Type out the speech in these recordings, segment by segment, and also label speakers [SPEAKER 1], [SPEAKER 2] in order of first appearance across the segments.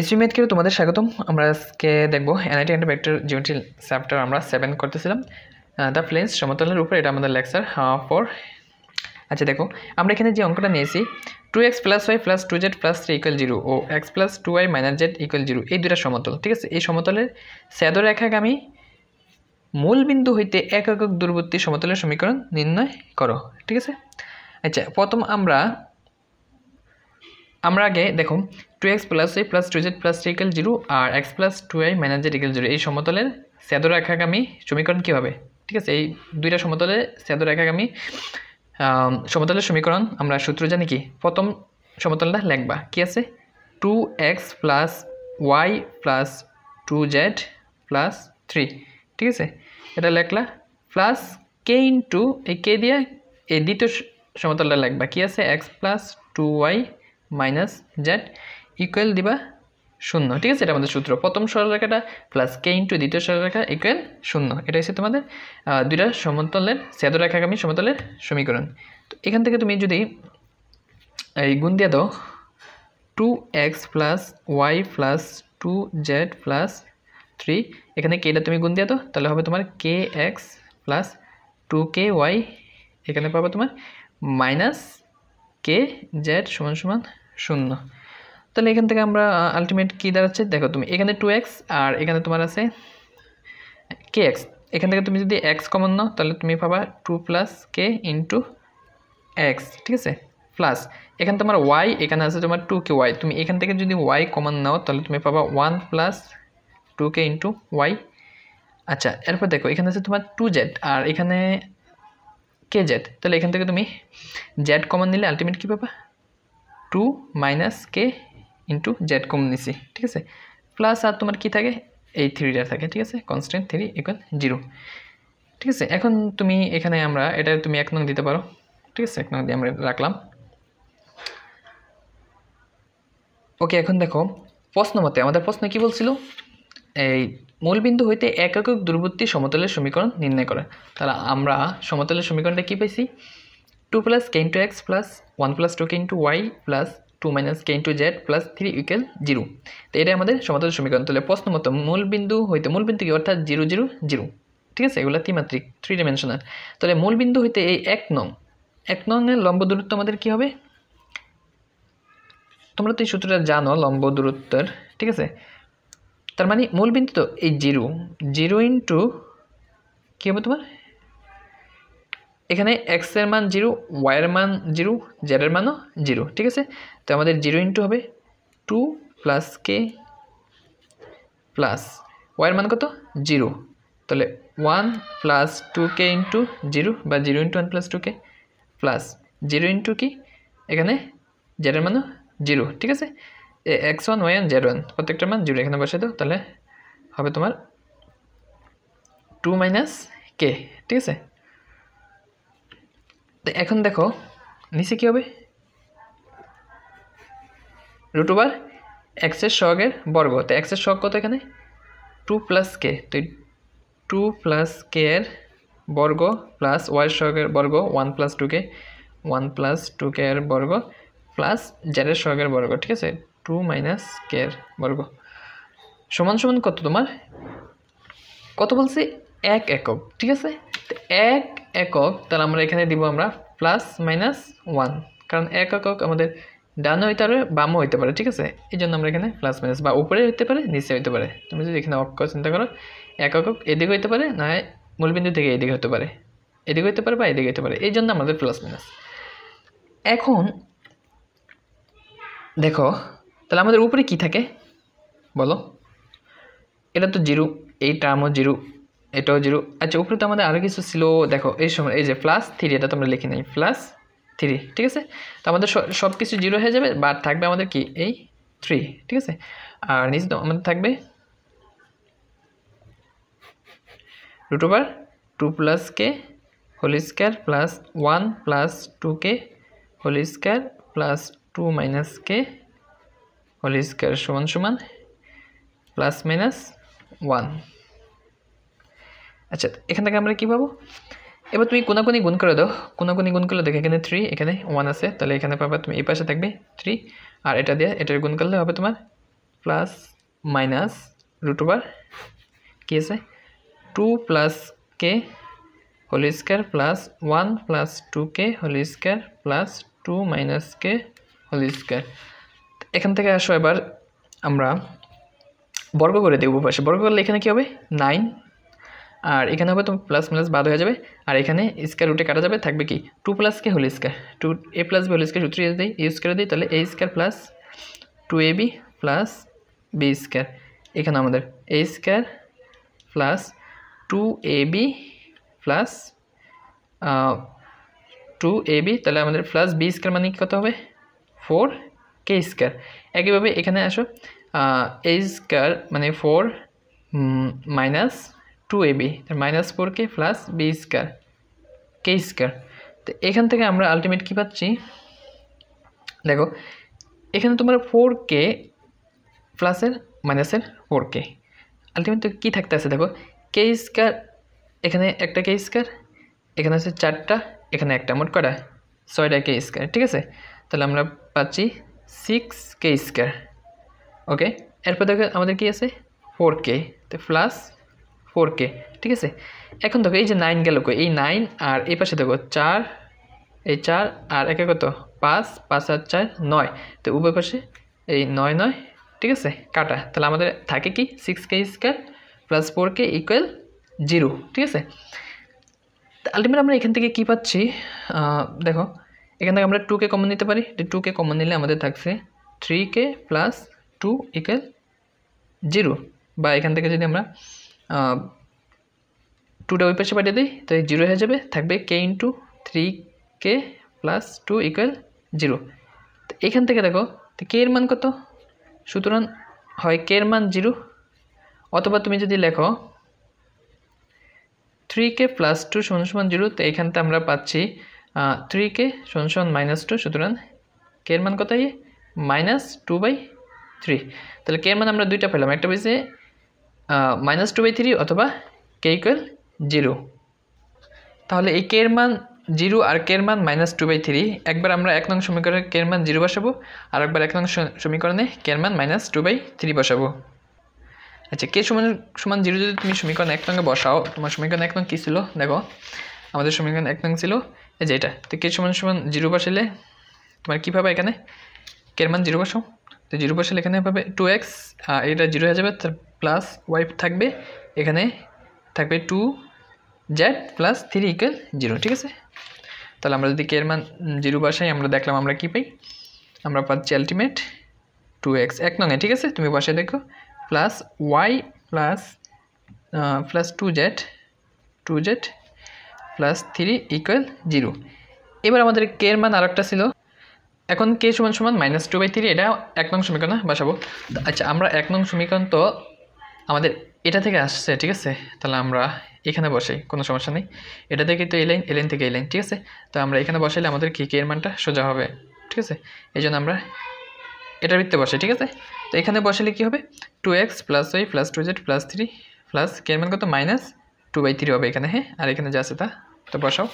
[SPEAKER 1] HD ম্যাথকে তোমাদের স্বাগতম আমরা আজকে দেখবো অ্যানাইটি অ্যান্ড ভেক্টর জিওমেট্রি চ্যাপ্টার আমরা সেভেন করতেছিলাম দ্য প্লেন্স সমতলের উপর এটা আমাদের লেকচার ফোর আচ্ছা দেখো আমরা এখানে যে অঙ্কটা নিয়েছি two x plus y plus two z plus three equal zero ও x plus two y minus z equal zero এই দুটা সমতল ঠিক আছে এই সমতলের স্যাদ আমি মূল বিন্দু হইতে এক একক দূরবর্তী সমতলের সমীকরণ নির্ণয় করো ঠিক আছে আচ্ছা প্রথম আমরা আমরা আগে দেখো two x plus y plus two z plus three equal zero আর x plus two y minus z equal zero এই সমতলের স্যাদর রেখাগামী সমীকরণ কী হবে ঠিক আছে এই দুইটা সমতলে স্যাদর রেখাগামী সমতলের সমীকরণ আমরা সূত্র জানি কি প্রথম সমতলটা লেখবা কি আছে two x plus y plus two z plus three ঠিক আছে এটা লেখলা প্লাস কে ইন টু এই কে দিয়ে এই দ্বিতীয় সমতলটা লেখবা কি আছে x plus two y minus z equal দিবা শূন্য ঠিক আছে এটা আমাদের সূত্র প্রথম সরলরেখাটা প্লাস কে ইন্টু দ্বিতীয় সরলরেখা ইকুয়াল শূন্য এটা হচ্ছে তোমাদের দুইটা সমতলের রেখাগামী সমতলের সমীকরণ তো এখান থেকে তুমি যদি এই গুণ দিয়ে দাও two x plus y plus two z plus three এখানে কেটা তুমি গুণ দিয়ে দাও তাহলে হবে তোমার k x plus two k y এখানে পাবো তোমার মাইনাস কে জেড সমান সমান শূন্য তাহলে এখান থেকে আমরা আল্টিমেট কি দাঁড়াচ্ছে দেখো তুমি এখানে 2x আর এখানে তোমার আছে kx এখান থেকে তুমি যদি x কমন নাও তাহলে তুমি পাবা 2 + k * x ঠিক আছে প্লাস এখানে তোমার y এখানে আছে তোমার 2ky তুমি এখান থেকে যদি y কমন নাও তাহলে তুমি পাবা 1 + 2k * y আচ্ছা এরপর দেখো এখানে আছে তোমার 2z আর এখানে kz তাহলে এখান থেকে তুমি z কমন নিলে আল্টিমেট কি পাবা 2 - k ইন্টু জেড কম ঠিক আছে প্লাস আর তোমার কি থাকে এই থ্রিটা থাকে ঠিক আছে কনস্ট্যান্ট থ্রি ইকুয়াল জিরো ঠিক আছে এখন তুমি এখানে আমরা এটা তুমি এক নং দিতে পারো ঠিক আছে এক নং দিয়ে আমরা রাখলাম ওকে এখন দেখো প্রশ্ন মতে আমাদের প্রশ্ন কি বলছিল এই মূলবিন্দু হইতে এক একক দূরবর্তী সমতলের সমীকরণ নির্ণয় করে তাহলে আমরা সমতলের সমীকরণটা কি পেয়েছি টু প্লাস কেন two x plus one plus two k y plus two minus k into z plus three equal zero তো এটাই আমাদের সমাধান সমীকরণ তাহলে প্রশ্ন মতো মূলবিন্দু হইতে মূলবিন্দু কি অর্থাৎ জিরো জিরো জিরো ঠিক আছে এগুলো ত্রিমাত্রিক থ্রি ডাইমেনশনাল তাহলে মূলবিন্দু হইতে এই এক নং এক নংয়ের লম্ব দূরত্ব আমাদের কি হবে তোমরা তো এই সূত্রটা জানো লম্ব দূরত্বের ঠিক আছে তার মানে মূলবিন্দু তো এই জিরো জিরো ইন্টু কী হবে তোমার এখানে এক্সের মান জিরো ওয়াইয়ের মান জিরো জেডের মানও জিরো ঠিক আছে তো আমাদের জিরো ইন্টু হবে টু প্লাস কে প্লাস ওয়াইয়ের মান কত জিরো তাহলে one plus two k into zero বা zero into one plus two k plus zero into কি এখানে জেডের মানও জিরো ঠিক আছে x one y one z one প্রত্যেকটার মান জিরো এখানে বসে দাও তাহলে হবে তোমার টু মাইনাস কে ঠিক আছে তো এখন দেখো নিচে কী হবে রুট ওভার এক্সের সহগের বর্গ তো এক্সের সহগ কত এখানে টু প্লাস কে তো টু প্লাস কে এর বর্গ প্লাস ওয়াই সহগের বর্গ one plus two k one plus two k এর বর্গ প্লাস জেডের সহগের বর্গ ঠিক আছে টু মাইনাস কে এর বর্গ সমান সমান কত তোমার কত বলছি এক একক ঠিক আছে এক একক তাহলে আমরা এখানে দিব আমরা প্লাস মাইনাস ওয়ান কারণ এক একক আমাদের ডানও হইতে পারে বামও হইতে পারে ঠিক আছে এই জন্য আমরা এখানে প্লাস মাইনাস বা উপরে হইতে পারে নিচে হইতে পারে তুমি যদি এখানে অক্ষ চিন্তা করো এক একক এদিকে হইতে পারে না মূলবিন্দু থেকে এদিকে হতে পারে এদিকে হইতে পারে বা এদিকে হইতে পারে এই জন্য আমাদের প্লাস মাইনাস এখন দেখো তাহলে আমাদের উপরে কি থাকে বলো এটা তো জিরো এই টার্মও জিরো এটাও জিরো আচ্ছা উপরে তো আমাদের আরও কিছু ছিল দেখো এই সময় এই যে প্লাস থ্রি এটা তো আমরা লিখি প্লাস থ্রি ঠিক আছে তো আমাদের সব কিছু জিরো হয়ে যাবে বার থাকবে আমাদের কি এই থ্রি ঠিক আছে আর নিচে তো আমাদের থাকবে root over two plus k whole square plus one plus two k whole square plus two minus k whole square সমান সমান প্লাস মাইনাস ওয়ান আচ্ছা এখান থেকে আমরা কী পাবো এবার তুমি কোনাকুনি গুণ করে দাও কোনাকুনি গুণ করলে দেখো এখানে থ্রি এখানে ওয়ান আছে তাহলে এখানে পাবে তুমি এই পাশে থাকবে থ্রি আর এটা দিয়ে এটার গুণ করলে হবে তোমার প্লাস মাইনাস রুট ওভার কী আছে two plus k whole square plus one plus two k whole square plus two minus k whole square এখান থেকে আসো এবার আমরা বর্গ করে দেবো পাশে বর্গ করলে এখানে কী হবে নাইন আর এখানে হবে তোমার প্লাস মাইনাস বাদ হয়ে যাবে আর এখানে স্কোয়ার রুটে কাটা যাবে থাকবে কি two plus k whole square two a plus b whole square সূত্রে দিই এ স্কোয়ার দিই তাহলে a square plus two a b plus b square এখানে আমাদের a square plus two a b plus two a b তাহলে আমাদের plus b square মানে কত হবে ফোর কে স্কোয়ার একইভাবে এখানে আসো এ স্কোয়ার মানে four minus two a b minus four k plus b square k square তো এখান থেকে আমরা আলটিমেট কী পাচ্ছি দেখো এখানে তোমার ফোর কে প্লাসের মাইনাসের ফোর কে আলটিমেট কী থাকতে আছে দেখো কে স্কোয়ার এখানে একটা কে স্কোয়ার এখানে আছে চারটা এখানে একটা মোট কটা ছয়টা কে স্কোয়ার ঠিক আছে তাহলে আমরা পাচ্ছি সিক্স কে স্কোয়ার ওকে এরপর দেখো আমাদের কি আছে ফোর কে তো প্লাস ফোর কে ঠিক আছে এখন দেখো এই যে নাইন গেল এই নাইন আর এই পাশে দেখো চার এই চার আর একে কত পাঁচ পাঁচ আর চার নয় তো উভয় পাশে এই নয় নয় ঠিক আছে কাটা তাহলে আমাদের থাকে কি six k square plus four k equal zero ঠিক আছে আলটিমেট আমরা এখান থেকে কি পাচ্ছি দেখো এখান থেকে আমরা টু কে কমন নিতে পারি টু কে কমন নিলে আমাদের থাকছে three k plus two equal zero বা এখান থেকে যদি আমরা টুটা ওই পাশে পাঠিয়ে দিই তো জিরো হয়ে যাবে থাকবে k into three k plus two equal zero তো এখান থেকে দেখো তো কে এর মান কত সুতরাং হয় কে এর মান জিরো অথবা তুমি যদি লেখো থ্রি কে প্লাস টু সমান সমান জিরো তো এখানতে আমরা পাচ্ছি থ্রি কে সমান সমান মাইনাস টু সুতরাং কে এর মান কত ইয়ে মাইনাস টু বাই থ্রি তাহলে কে এর মান আমরা দুইটা পেলাম একটা পেয়েছি মাইনাস টু বাই থ্রি অথবা কে ইকুয়াল জিরো তাহলে এই কে এর মান জিরো আর কে এর মান মাইনাস টু বাই থ্রি একবার আমরা এক নং সমীকরণে কে মান জিরো বসাবো আর একবার এক নং সমীকরণে কে মান মাইনাস টু বাই থ্রি বসাবো আচ্ছা কে সমান সমান জিরো যদি তুমি সমীকরণ এক নঙ্গে বসাও তোমার সমীকরণ এক নং কী ছিল দেখো আমাদের সমীকরণ এক নং ছিল এই যে এটা তো কে সমান সমান জিরো বসালে তোমার কী পাবে এখানে কে মান জিরো বসাও তো জিরো বসালে এখানে পাবে টু এক্স এটা জিরো হয়ে যাবে প্লাস ওয়াইফ থাকবে এখানে থাকবে two z plus three equal zero ঠিক আছে তাহলে আমরা যদি কেয়ার মান জিরো বাসাই আমরা দেখলাম আমরা কি পাই আমরা পাচ্ছি আলটিমেট টু এক্স এক নয় ঠিক আছে তুমি বাসায় দেখো plus y plus plus two z two z plus three equal zero এবার আমাদের কে মান আর একটা ছিল এখন কে সমান সমান মাইনাস টু বাই থ্রি এটা এক নং সমীকরণ বাসাবো আচ্ছা আমরা এক নং সমীকরণ তো আমাদের এটা থেকে আসছে ঠিক আছে তাহলে আমরা এখানে বসাই কোনো সমস্যা নেই এটা থেকে তো এই লাইন এ লাইন থেকে এই লাইন ঠিক আছে তো আমরা এখানে বসাইলে আমাদের কী কে এর মানটা সোজা হবে ঠিক আছে এই জন্য আমরা এটা বৃত্তে বসাই ঠিক আছে তো এখানে বসালে কী হবে two x plus y plus two z plus three plus k এর মান কত মাইনাস টু বাই থ্রি হবে এখানে হ্যাঁ আর এখানে যা আছে তা তো বসাও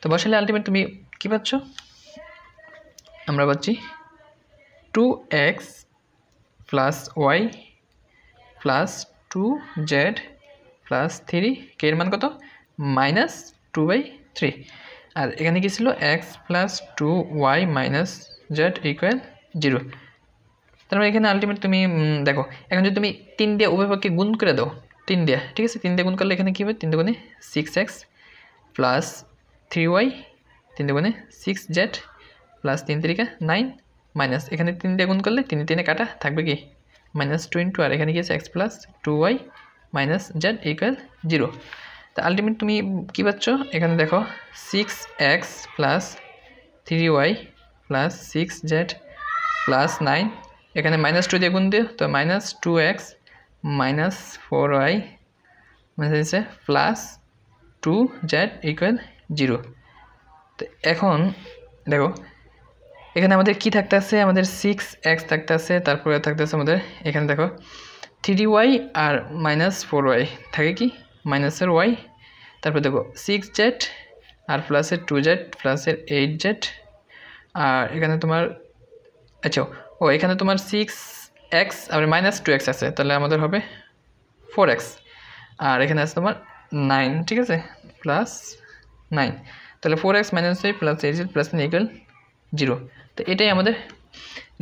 [SPEAKER 1] তো বসালে আলটিমেট তুমি কী পাচ্ছ আমরা পাচ্ছি two x plus y plus two z plus three k এর মান কত মাইনাস টু বাই থ্রি আর এখানে কী ছিল x plus two y minus z equal zero তারপর মানে এখানে আলটিমেট তুমি দেখো এখন যদি তুমি তিন দিয়ে উভয় পক্ষে গুণ করে দাও তিন দিয়ে ঠিক আছে তিন দিয়ে গুণ করলে এখানে কী হবে তিন দুগুণে six x plus three y তিন দুগুণে সিক্স জেড প্লাস তিন তিরিকা নাইন মাইনাস এখানে তিন দিয়ে গুণ করলে তিন তিনে কাটা থাকবে কি মাইনাস টু আর এখানে কি x plus two y minus z equal zero তা আলটিমেট তুমি কী পাচ্ছ এখানে দেখো six x plus three y plus six z plus nine এখানে মাইনাস টু দিয়ে গুণ দিও তো minus two x minus four y minus plus two z equal zero তো এখন দেখো এখানে আমাদের কি থাকতেছে আমাদের সিক্স এক্স থাকতেছে তারপরে থাকতেছে আমাদের এখানে দেখো থ্রি ওয়াই আর মাইনাস ফোর ওয়াই থাকে কি মাইনাসের ওয়াই তারপরে দেখো সিক্স জেড আর প্লাসের টু জেড প্লাসের এইট জেড আর এখানে তোমার আচ্ছা ও এখানে তোমার সিক্স এক্স আর মাইনাস টু এক্স আছে তাহলে আমাদের হবে ফোর এক্স আর এখানে আছে তোমার নাইন ঠিক আছে প্লাস নাইন তাহলে four x minus y plus eight z plus equal zero তো এটাই আমাদের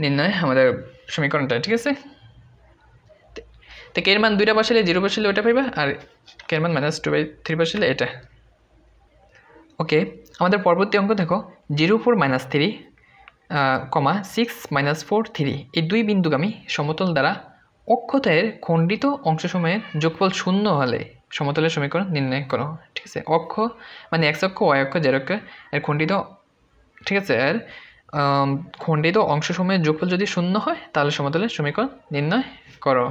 [SPEAKER 1] নির্ণয় আমাদের সমীকরণটা ঠিক আছে তো কের মান দুইটা বসালে জিরো বসালে ওটা পাইবা আর কের মান মাইনাস টু বাই থ্রি বসালে এটা ওকে আমাদের পরবর্তী অঙ্ক দেখো zero four minus three comma six minus four three এই দুই বিন্দুগামী সমতল দ্বারা অক্ষতের খণ্ডিত সময়ের যোগফল শূন্য হলে সমতলের সমীকরণ নির্ণয় করো ঠিক আছে অক্ষ মানে এক্স অক্ষ ওয়াই অক্ষ জের অক্ষ এর খণ্ডিত ঠিক আছে আর খণ্ডিত সময়ের যোগফল যদি শূন্য হয় তাহলে সমতলের সমীকরণ নির্ণয় করো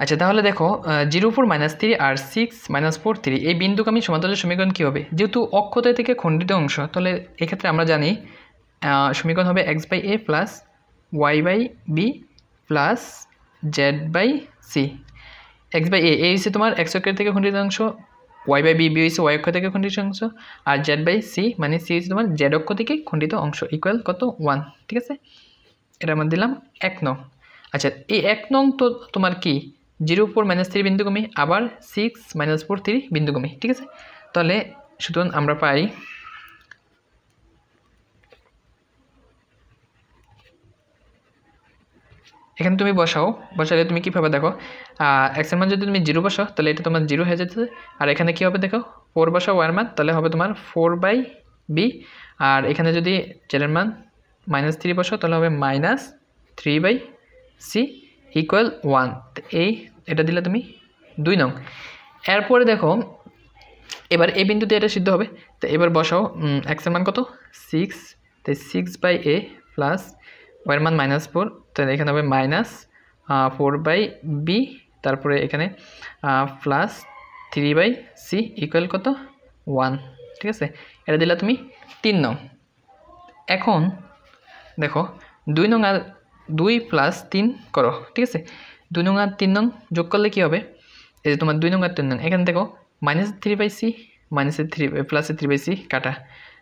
[SPEAKER 1] আচ্ছা তাহলে দেখো জিরো ফোর মাইনাস থ্রি আর সিক্স মাইনাস ফোর থ্রি এই আমি সমতলের সমীকরণ কী হবে যেহেতু অক্ষতয় থেকে খণ্ডিত অংশ তাহলে এক্ষেত্রে আমরা জানি সমীকরণ হবে x by A plus Y by B plus Z by c x by a এই হচ্ছে তোমার এক্স অক্ষের থেকে খণ্ডিত অংশ ওয়াই বাই বি হয়েছে ওয়াই অক্ষ থেকে খণ্ডিত অংশ আর জেড বাই সি মানে সি হচ্ছে তোমার জেড অক্ষ থেকে খণ্ডিত অংশ ইকুয়াল কত ওয়ান ঠিক আছে এটা আমরা দিলাম এক নং আচ্ছা এই এক নং তো তোমার কি জিরো ফোর মাইনাস থ্রি বিন্দুকমি আবার সিক্স মাইনাস ফোর থ্রি বিন্দুকমি ঠিক আছে তাহলে সুতরাং আমরা পাই এখানে তুমি বসাও বসালে তুমি কী পাবে দেখো এক্সের মান যদি তুমি জিরো বসাও তাহলে এটা তোমার জিরো হয়ে যেতে আর এখানে কী হবে দেখো ফোর বসাও ওয়ার মান তাহলে হবে তোমার ফোর বাই বি আর এখানে যদি চেলের মান মাইনাস থ্রি বসাও তাহলে হবে minus three by c equal one এই এটা দিলে তুমি দুই নং এরপরে দেখো এবার এ বিন্দুতে এটা সিদ্ধ হবে তো এবার বসাও এক্সের মান কত সিক্স তাই সিক্স বাই এ প্লাস ওয়ের মান মাইনাস ফোর তাহলে এখানে হবে মাইনাস ফোর বাই বি তারপরে এখানে plus three by c equal কত ওয়ান ঠিক আছে এটা দিলা তুমি তিন নং এখন দেখো দুই নং আর দুই প্লাস তিন করো ঠিক আছে দুই নং আর তিন নং যোগ করলে কী হবে এই যে তোমার দুই নং আর তিন নং এখানে দেখো মাইনাস থ্রি বাই সি মাইনাসের থ্রি প্লাসের থ্রি বাই সি কাটা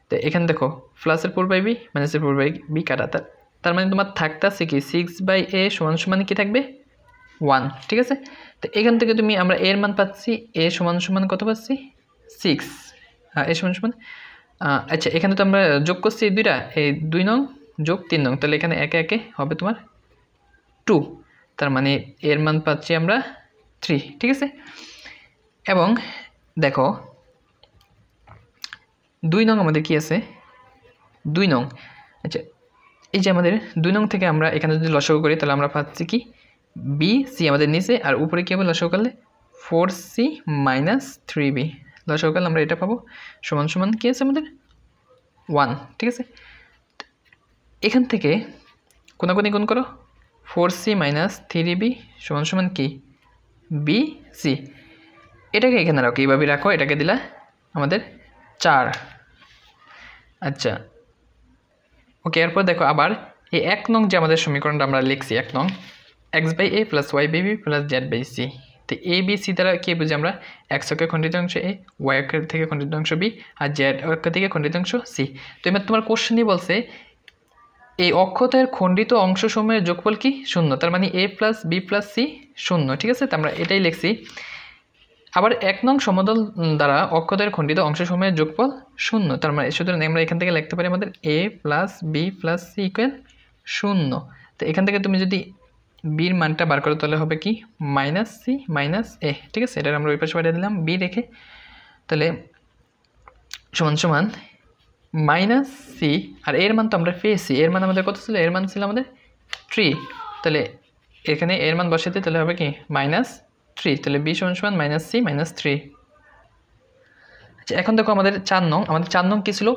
[SPEAKER 1] তো এখানে দেখো প্লাসের ফোর বাই বি মাইনাসের ফোর বাই বি কাটা তার তার মানে তোমার থাকতেছে কি সিক্স বাই এ সমান সমান কী থাকবে ওয়ান ঠিক আছে তো এখান থেকে তুমি আমরা এর মান পাচ্ছি এ সমান সমান কত পাচ্ছি সিক্স হ্যাঁ এ সমান সমান আচ্ছা এখানে তো আমরা যোগ করছি এই দুইটা এই দুই নং যোগ তিন নং তাহলে এখানে একে একে হবে তোমার টু তার মানে এর মান পাচ্ছি আমরা থ্রি ঠিক আছে এবং দেখো দুই নং আমাদের কি আছে দুই নং আচ্ছা এই যে আমাদের দুই নং থেকে আমরা এখানে যদি লসক করি তাহলে আমরা পাচ্ছি কি বি সি আমাদের নিচে আর উপরে কী হবে লসাগু করলে four C minus three B লসাগু করলে আমরা এটা পাবো সমান সমান কী আছে আমাদের ওয়ান ঠিক আছে এখান থেকে কোনাকুনি গুণ করো four C minus three B সমান সমান কি বি সি এটাকে এখানে রাখো এইভাবে রাখো এটাকে দিলা আমাদের চার আচ্ছা ওকে এরপর দেখো আবার এই এক নং যে আমাদের সমীকরণটা আমরা লিখছি এক নং X by A plus Y B B plus Z by C তো এ বি সি দ্বারা কে বুঝি আমরা এক্স অক্ষের খণ্ডিত অংশ এ ওয়াই অক্ষের থেকে খণ্ডিত অংশ বি আর জেড অক্ষ থেকে খণ্ডিত অংশ সি তো এবার তোমার কোশ্চেনই বলছে এই অক্ষতের খণ্ডিত অংশসমূহের যোগফল কি শূন্য তার মানে A plus B plus C শূন্য ঠিক আছে তো আমরা এটাই লিখছি আবার এক নং সমতল দ্বারা অক্ষদের খণ্ডিত সময়ের যোগফল শূন্য তার মানে সুতরাং আমরা এখান থেকে লিখতে পারি আমাদের A plus B plus C equal শূন্য তো এখান থেকে তুমি যদি বির মানটা বার করো তাহলে হবে কি মাইনাস সি মাইনাস এ ঠিক আছে এটার আমরা ওই পাশে পাঠিয়ে দিলাম বি রেখে তাহলে সমান সমান মাইনাস সি আর এর মান তো আমরা পেয়েছি এর মান আমাদের কত ছিল এর মান ছিল আমাদের থ্রি তাহলে এখানে এর মান বসাতে তাহলে হবে কি মাইনাস থ্রি তাহলে বি সমান সমান মাইনাস সি মাইনাস থ্রি আচ্ছা এখন দেখো আমাদের চার নং আমাদের চার নং কী ছিল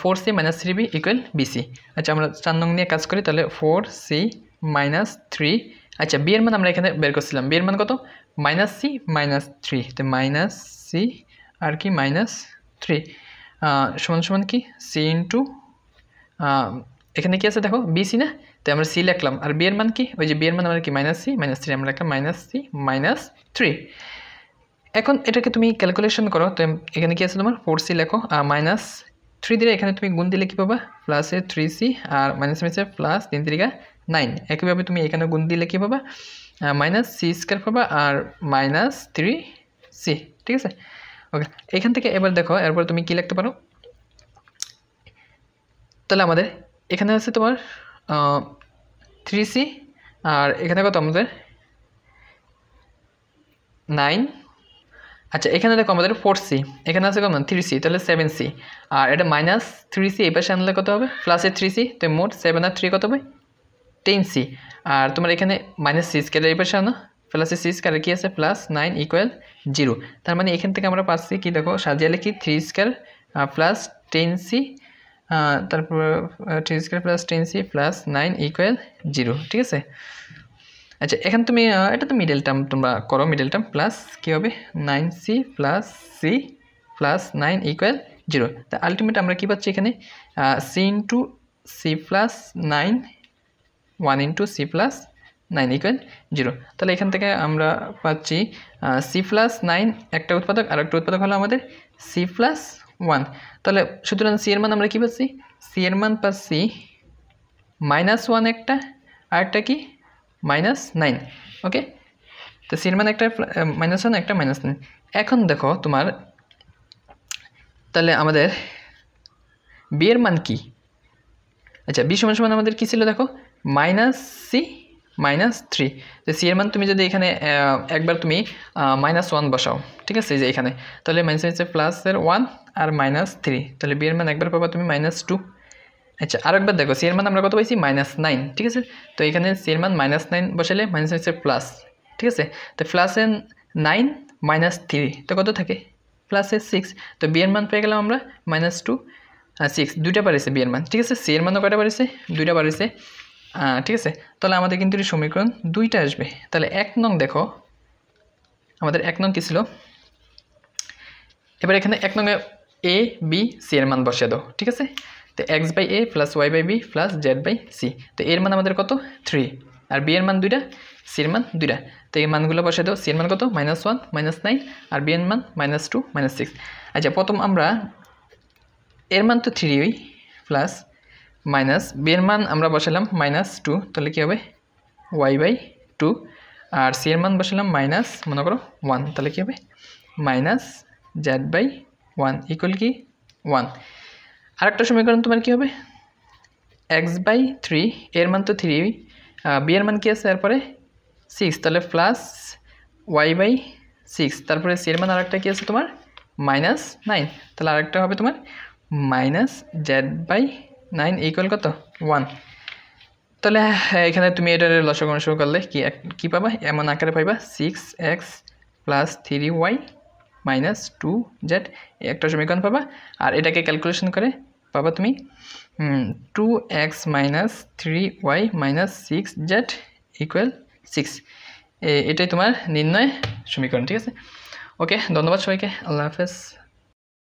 [SPEAKER 1] four C minus three B equal BC আচ্ছা আমরা চার নং নিয়ে কাজ করি তাহলে ফোর সি মাইনাস থ্রি আচ্ছা বি এর মান আমরা এখানে বের করছিলাম বিয়ের মান কত মাইনাস সি মাইনাস থ্রি তো মাইনাস সি আর কি মাইনাস থ্রি সমান সমান কি সি ইন্টু এখানে কি আছে দেখো বিসি না তাই আমরা সি লিখলাম আর বি এর মান কি ওই যে বি এর মান আমরা কি মাইনাস সি মাইনাস থ্রি আমরা লিখলাম মাইনাস সি মাইনাস থ্রি এখন এটাকে তুমি ক্যালকুলেশন করো তো এখানে কি আছে তোমার ফোর সি লেখো আর মাইনাস থ্রি দিলে এখানে তুমি গুণ দিলে কি পাবা প্লাসে থ্রি সি আর মাইনাস মিসে প্লাস তিন তিরিকা নাইন একইভাবে তুমি এখানে গুণ দিলে কি পাবা মাইনাস সি স্কোয়ার পাবা আর মাইনাস থ্রি সি ঠিক আছে ওকে এখান থেকে এবার দেখো এরপর তুমি কি লিখতে পারো তাহলে আমাদের এখানে আছে তোমার থ্রি সি আর এখানে কত আমাদের নাইন আচ্ছা এখানে দেখো আমাদের ফোর সি এখানে আছে কত থ্রি সি তাহলে সেভেন সি আর এটা মাইনাস থ্রি সি এই পাশে আনলে কত হবে প্লাসে থ্রি সি তো মোট সেভেন আর থ্রি কত হবে টেন সি আর তোমার এখানে মাইনাস সি স্কেল এই পাশে আনো প্লাসে সি স্কোয়ার কী আছে প্লাস নাইন ইকুয়াল জিরো তার মানে এখান থেকে আমরা পাচ্ছি কি দেখো সাজিয়ে লিখি three square plus ten C হ্যাঁ, তারপর three square plus ten C plus nine equal zero ঠিক আছে আচ্ছা এখন তুমি এটা তো মিডল টার্ম তোমরা করো মিডল টার্ম প্লাস কী হবে nine C plus C plus nine equal zero তা আলটিমেট আমরা কী পাচ্ছি এখানে C into C plus nine one into C plus nine equal zero তাহলে এখান থেকে আমরা পাচ্ছি সি প্লাস নাইন একটা উৎপাদক আর একটা উৎপাদক হলো আমাদের সি প্লাস ওয়ান তাহলে সুতরাং সি এর মান আমরা কী পাচ্ছি সি এর মান পাচ্ছি মাইনাস ওয়ান একটা একটা কি মাইনাস নাইন ওকে তো সি এর মান একটা মাইনাস ওয়ান একটা মাইনাস নাইন এখন দেখো তোমার তাহলে আমাদের বি এর মান কি আচ্ছা বি সমান সমান আমাদের কী ছিল দেখো মাইনাস সি মাইনাস থ্রি যে সি এর মান তুমি যদি এখানে একবার তুমি মাইনাস ওয়ান বসাও ঠিক আছে যে এখানে তাহলে মাইনাস হচ্ছে প্লাসের ওয়ান আর মাইনাস থ্রি তাহলে বি এর মান একবার পাবা তুমি মাইনাস টু আচ্ছা আর একবার দেখো সি এর মান আমরা কত পাইছি মাইনাস নাইন ঠিক আছে তো এখানে সি এর মান মাইনাস নাইন বসালে মাইনাস হচ্ছে প্লাস ঠিক আছে তো প্লাসে নাইন মাইনাস থ্রি তো কত থাকে প্লাসে সিক্স তো বি এর মান পেয়ে গেলাম আমরা মাইনাস টু সিক্স দুইটা পারিছে বি এর মান ঠিক আছে সি এর মানও কটা পারিছে দুইটা পারিছে ঠিক আছে তাহলে আমাদের কিন্তু সমীকরণ দুইটা আসবে তাহলে এক নং দেখো আমাদের এক নং কী ছিল এবার এখানে এক নঙ্গে এ বি সি এর মান বসিয়ে দাও ঠিক আছে তো X by A plus Y by B plus Z by C তো এর মান আমাদের কত থ্রি আর বি এর মান দুইটা সি এর মান দুইটা তো এই মানগুলো বসে দাও সি এর মান কত মাইনাস ওয়ান মাইনাস নাইন আর বি এর মান মাইনাস টু মাইনাস সিক্স আচ্ছা প্রথম আমরা এর মান তো ওই প্লাস মাইনাস বিয়ের মান আমরা বসালাম মাইনাস টু তাহলে কী হবে ওয়াই বাই টু আর সি এর মান বসালাম মাইনাস মনে করো ওয়ান তাহলে কী হবে minus Z by one equal কি ওয়ান আরেকটা সমীকরণ তোমার কী হবে এক্স বাই থ্রি এর মান তো থ্রি বি এর মান কী আছে তারপরে সিক্স তাহলে প্লাস ওয়াই বাই সিক্স তারপরে সি এর মান আরেকটা কী আছে তোমার মাইনাস নাইন তাহলে আরেকটা হবে তোমার minus Z by nine equal কত ওয়ান তাহলে হ্যাঁ, এখানে তুমি এটা লসক অনুসরণ করলে কি কি পাবা এমন আকারে পাইবা six x plus three Y minus two Z একটা সমীকরণ পাবা আর এটাকে ক্যালকুলেশন করে পাবা তুমি two x minus three Y minus six Z equal six এটাই তোমার নির্ণয় সমীকরণ ঠিক আছে ওকে ধন্যবাদ সবাইকে আল্লাহ হাফেজ